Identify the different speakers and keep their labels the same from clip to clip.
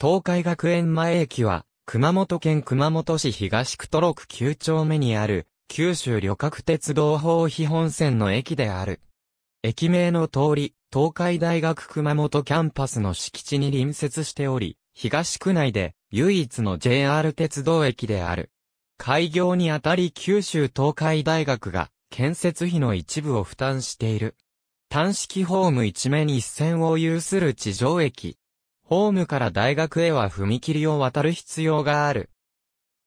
Speaker 1: 東海学園前駅は、熊本県熊本市東区トロ区9丁目にある、九州旅客鉄道法碑本線の駅である。駅名の通り、東海大学熊本キャンパスの敷地に隣接しており、東区内で唯一の JR 鉄道駅である。開業にあたり九州東海大学が建設費の一部を負担している。単式ホーム一面一線を有する地上駅、ホームから大学へは踏切を渡る必要がある。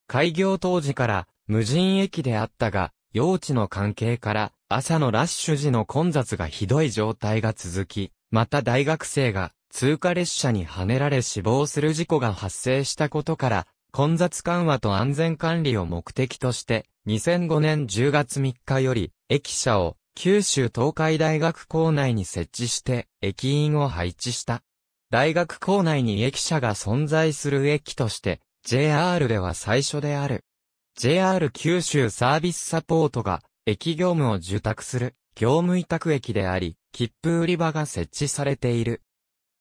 Speaker 1: 開業当時から無人駅であったが、用地の関係から朝のラッシュ時の混雑がひどい状態が続き、また大学生が通過列車にはねられ死亡する事故が発生したことから、混雑緩和と安全管理を目的として、2005年10月3日より、駅舎を九州東海大学校内に設置して、駅員を配置した。大学構内に駅舎が存在する駅として、JR では最初である。JR 九州サービスサポートが、駅業務を受託する、業務委託駅であり、切符売り場が設置されている。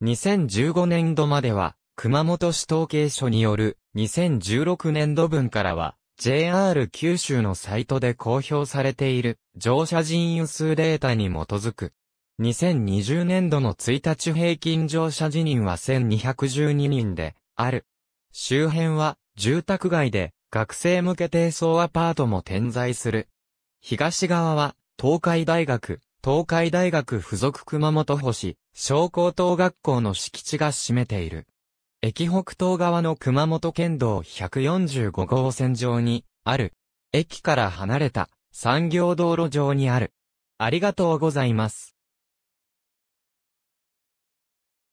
Speaker 1: 2015年度までは、熊本市統計所による2016年度分からは、JR 九州のサイトで公表されている乗車人員数データに基づく2020年度の1日平均乗車辞任は1212人で、ある。周辺は、住宅街で、学生向け低層アパートも点在する。東側は、東海大学、東海大学附属熊本保市、小高等学校の敷地が占めている。駅北東側の熊本県道145号線上に、ある。駅から離れた、産業道路上にある。ありがとうございます。